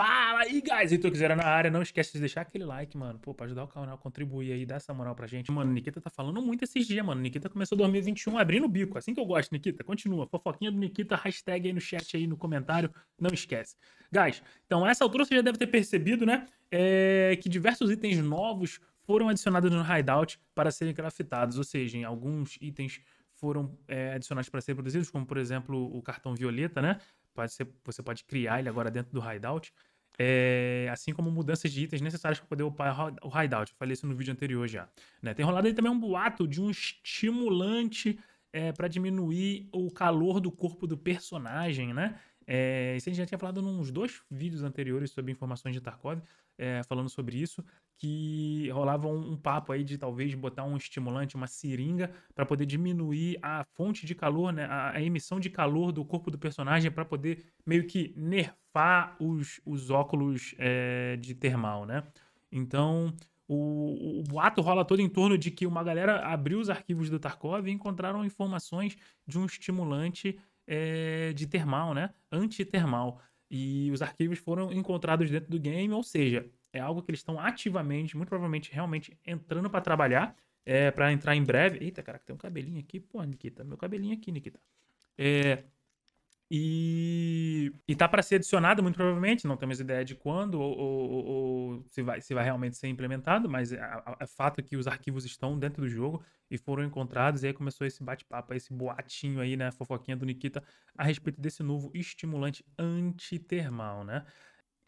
Fala aí, guys! tu quiser na área. Não esquece de deixar aquele like, mano. Pô, pra ajudar o canal, contribuir aí, dar essa moral pra gente. Mano, Nikita tá falando muito esses dias, mano. Nikita começou 2021 abrindo o bico. Assim que eu gosto, Nikita. Continua. Fofoquinha do Nikita, hashtag aí no chat, aí no comentário. Não esquece. Guys, então a essa altura você já deve ter percebido, né? É, que diversos itens novos foram adicionados no Hideout para serem craftados. Ou seja, em alguns itens foram é, adicionados para serem produzidos, como por exemplo o cartão violeta, né? Pode ser, você pode criar ele agora dentro do Hideout. É, assim como mudanças de itens necessárias para poder upar o hideout. Eu falei isso no vídeo anterior já. Né? Tem rolado aí também um boato de um estimulante é, para diminuir o calor do corpo do personagem, né? É, isso a gente já tinha falado nos dois vídeos anteriores sobre informações de Tarkov, é, falando sobre isso que rolava um, um, papo aí de talvez botar um estimulante, uma seringa, para poder diminuir a fonte de calor, né, a, a emissão de calor do corpo do personagem, para poder meio que nerfar os, os óculos é, de termal, né? Então, o, o, o, ato rola todo em torno de que uma galera abriu os arquivos do Tarkov e encontraram informações de um estimulante é, de termal, né? Antitermal. E os arquivos foram encontrados dentro do game, ou seja, é algo que eles estão ativamente, muito provavelmente, realmente entrando para trabalhar, é, para entrar em breve. Eita, caraca, tem um cabelinho aqui, pô, Nikita, meu cabelinho aqui, Nikita. É, e, e tá para ser adicionado, muito provavelmente, não temos ideia de quando ou, ou, ou se, vai, se vai realmente ser implementado, mas é, é, fato que os arquivos estão dentro do jogo e foram encontrados, e aí começou esse bate-papo, esse boatinho aí, né, fofoquinha do Nikita, a respeito desse novo estimulante antitermal, né?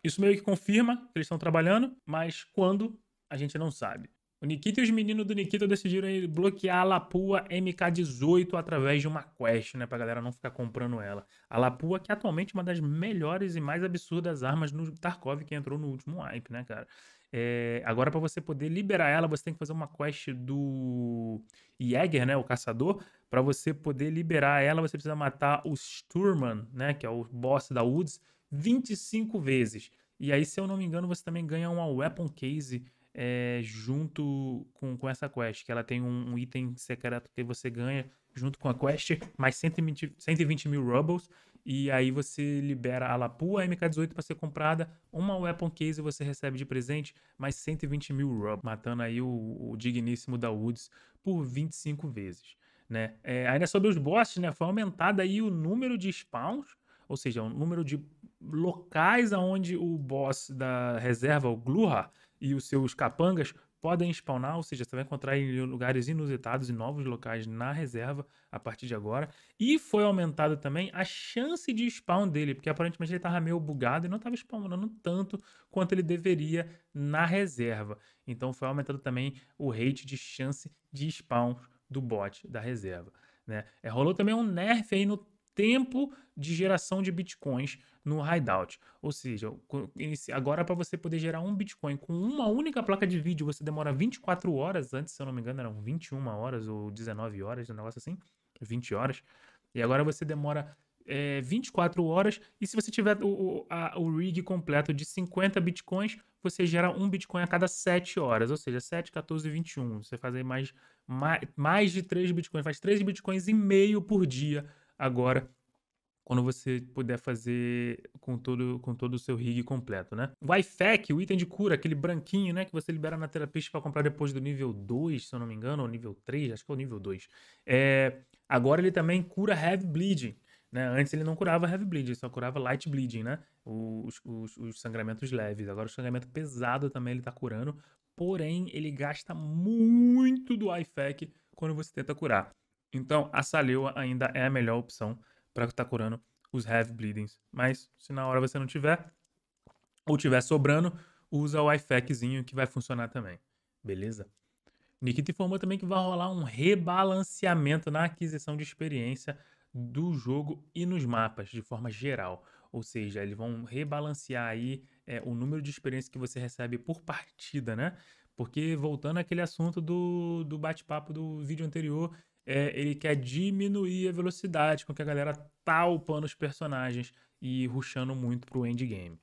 Isso meio que confirma que eles estão trabalhando, mas quando a gente não sabe. O Nikita e os meninos do Nikita decidiram bloquear a Lapua MK18 através de uma quest, né? Pra galera não ficar comprando ela. A Lapua, que é atualmente uma das melhores e mais absurdas armas no Tarkov que entrou no último hype, né, cara? É... agora, para você poder liberar ela, você tem que fazer uma quest do Jäger, né? O caçador. para você poder liberar ela, você precisa matar o Sturman, né? Que é o boss da Woods 25 vezes. E aí, se eu não me engano, você também ganha uma Weapon Case é, junto com, com essa quest, que ela tem um, um, item secreto que você ganha junto com a quest, mais 120, 120 mil Rubbles. E aí você libera a Lapua MK18 para ser comprada, uma Weapon Case você recebe de presente, mais 120 mil Rubbles, matando aí o, o digníssimo da Woods por 25 vezes. Né? É, ainda sobre os bosses, né? Foi aumentado aí o número de spawns, ou seja, o número de locais aonde o boss da reserva, o Gluha, e os seus capangas podem spawnar, ou seja, você vai encontrar em lugares inusitados e novos locais na reserva a partir de agora. E foi aumentada também a chance de spawn dele, porque aparentemente ele estava meio bugado e não estava spawnando tanto quanto ele deveria na reserva. Então foi aumentado também o rate de chance de spawn do bot da reserva. Né? É, rolou também um nerf aí no tempo de geração de bitcoins no Hideout. Ou seja, agora para você poder gerar um bitcoin com uma única placa de vídeo, você demora 24 horas. Antes, se eu não me engano, eram 21 horas ou 19 horas, um negócio assim, 20 horas. E agora você demora é, 24 horas. E se você tiver o, a, o rig completo de 50 bitcoins, você gera um bitcoin a cada 7 horas. Ou seja, 7, 14, 21. Você faz aí mais, mais, mais de 3 bitcoins. Faz 3 bitcoins e meio por dia agora quando você puder fazer com todo, com todo o seu rig completo, né? O IFAC, o item de cura, aquele branquinho, né? Que você libera na terapia para comprar depois do nível 2, se eu não me engano, ou nível 3, acho que é o nível 2. É, agora ele também cura Heavy Bleeding, né? Antes ele não curava Heavy Bleeding, só curava Light Bleeding, né? Os, os, os sangramentos leves. Agora o sangramento pesado também ele está curando, porém ele gasta muito do IFAC quando você tenta curar. Então, a Salewa ainda é a melhor opção para estar tá curando os heavy bleedings. Mas, se na hora você não tiver, ou tiver sobrando, usa o IFACzinho que vai funcionar também. Beleza? Nikita informou também que vai rolar um rebalanceamento na aquisição de experiência do jogo e nos mapas, de forma geral. Ou seja, eles vão rebalancear aí é, o número de experiência que você recebe por partida, né? Porque, voltando àquele assunto do, do bate-papo do vídeo anterior, é, ele quer diminuir a velocidade com que a galera tá upando os personagens e ruxando muito pro endgame.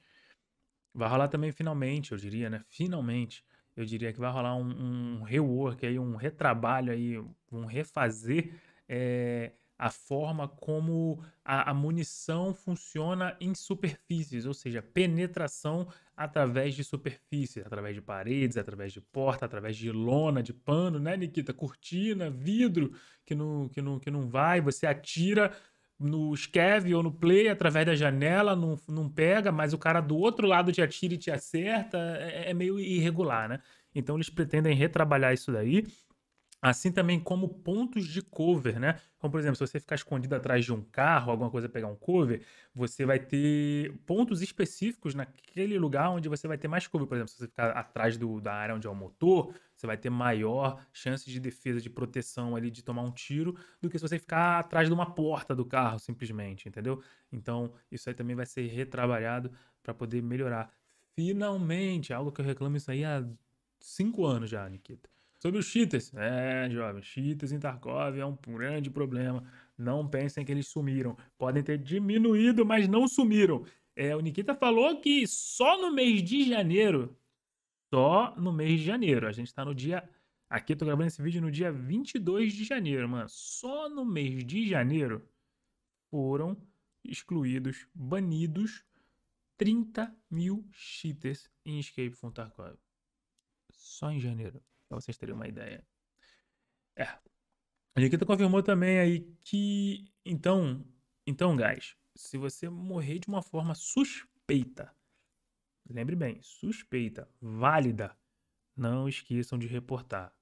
Vai rolar também finalmente, eu diria, né? Finalmente, eu diria que vai rolar um, um rework aí, um retrabalho aí, um refazer é, a forma como a, a munição funciona em superfícies, ou seja, penetração através de superfícies, através de paredes, através de porta, através de lona, de pano, né, Nikita? Cortina, vidro, que não, que não, que não vai, você atira no skev ou no play através da janela, não, não pega, mas o cara do outro lado te atira e te acerta, é, é meio irregular, né? Então eles pretendem retrabalhar isso daí. Assim também como pontos de cover, né? Como por exemplo, se você ficar escondido atrás de um carro, alguma coisa pegar um cover, você vai ter pontos específicos naquele lugar onde você vai ter mais cover. Por exemplo, se você ficar atrás do, da área onde é o motor, você vai ter maior chance de defesa, de proteção ali, de tomar um tiro, do que se você ficar atrás de uma porta do carro, simplesmente, entendeu? Então, isso aí também vai ser retrabalhado para poder melhorar. Finalmente, algo que eu reclamo isso aí há cinco anos já, Nikita Sobre os cheaters. É, jovem, cheaters em Tarkov é um grande problema. Não pensem que eles sumiram. Podem ter diminuído, mas não sumiram. É, o Nikita falou que só no mês de janeiro. Só no mês de janeiro. A gente está no dia. Aqui eu tô gravando esse vídeo no dia 22 de janeiro, mano. Só no mês de janeiro foram excluídos, banidos 30 mil cheaters em Escape from Tarkov. Só em janeiro. Pra vocês terem uma ideia. É. A Nikita confirmou também aí que. Então, então, gás. se você morrer de uma forma suspeita, lembre bem, suspeita, válida, não esqueçam de reportar.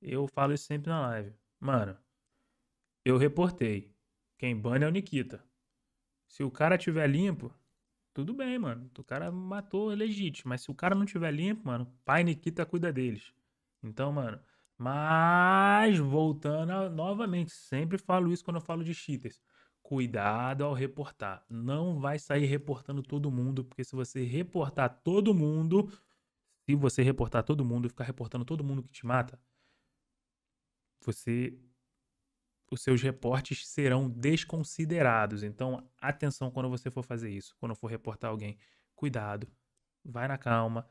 Eu falo isso sempre na live. Mano, eu reportei. Quem bane é o Nikita. Se o cara tiver limpo, tudo bem, mano. O cara matou, é legítimo. Mas se o cara não tiver limpo, mano, pai Nikita cuida deles. Então, mano. Mas, voltando a, novamente, sempre falo isso quando eu falo de cheaters. Cuidado ao reportar. Não vai sair reportando todo mundo, porque se você reportar todo mundo, se você reportar todo mundo e ficar reportando todo mundo que te mata, você os seus reportes serão desconsiderados. Então, atenção quando você for fazer isso, quando for reportar alguém, cuidado, vai na calma,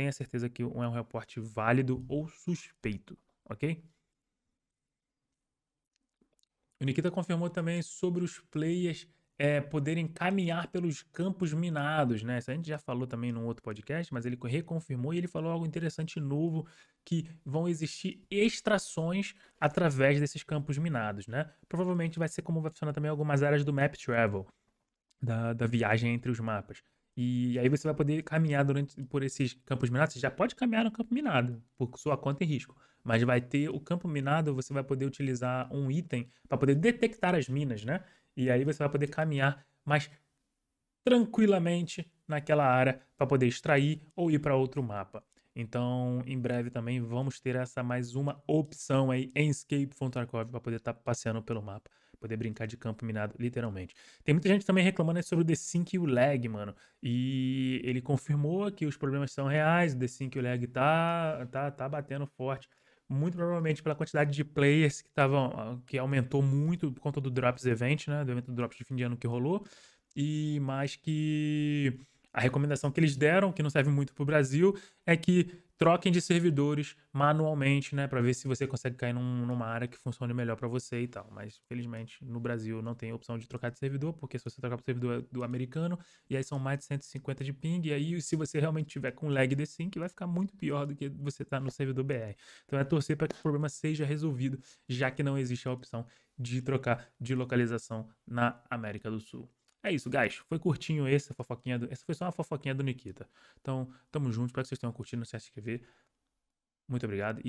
tenha certeza que é um reporte válido ou suspeito, ok? O Nikita confirmou também sobre os players é, poderem caminhar pelos campos minados, né? Isso a gente já falou também num outro podcast, mas ele reconfirmou e ele falou algo interessante novo que vão existir extrações através desses campos minados, né? Provavelmente vai ser como vai funcionar também algumas áreas do map travel, da, da viagem entre os mapas. E aí você vai poder caminhar durante por esses campos minados. Você já pode caminhar no campo minado, por sua conta e risco. Mas vai ter o campo minado, você vai poder utilizar um item para poder detectar as minas, né? E aí você vai poder caminhar mais tranquilamente naquela área para poder extrair ou ir para outro mapa. Então, em breve também vamos ter essa mais uma opção aí em Escape from Tarkov para poder estar tá passeando pelo mapa poder brincar de campo minado, literalmente. Tem muita gente também reclamando né, sobre o The Sync e o lag, mano. E ele confirmou que os problemas são reais, o The Sync e o lag tá, tá, tá batendo forte. Muito provavelmente pela quantidade de players que tava ah, que aumentou muito por conta do Drops Event, né? Do evento do Drops de fim de ano que rolou. E mais que a recomendação que eles deram, que não serve muito pro Brasil, é que troquem de servidores manualmente, né, para ver se você consegue cair num, numa área que funcione melhor para você e tal. Mas, felizmente, no Brasil não tem opção de trocar de servidor, porque se você trocar para o servidor é do americano, e aí são mais de 150 de ping, e aí se você realmente tiver com lag de sync, vai ficar muito pior do que você tá no servidor BR. Então é torcer para que o problema seja resolvido, já que não existe a opção de trocar de localização na América do Sul. É isso, guys. Foi curtinho esse, fofoquinha do... Essa foi só uma fofoquinha do Nikita. Então, tamo junto. Espero que vocês tenham curtido. Não se inscrever. Muito obrigado e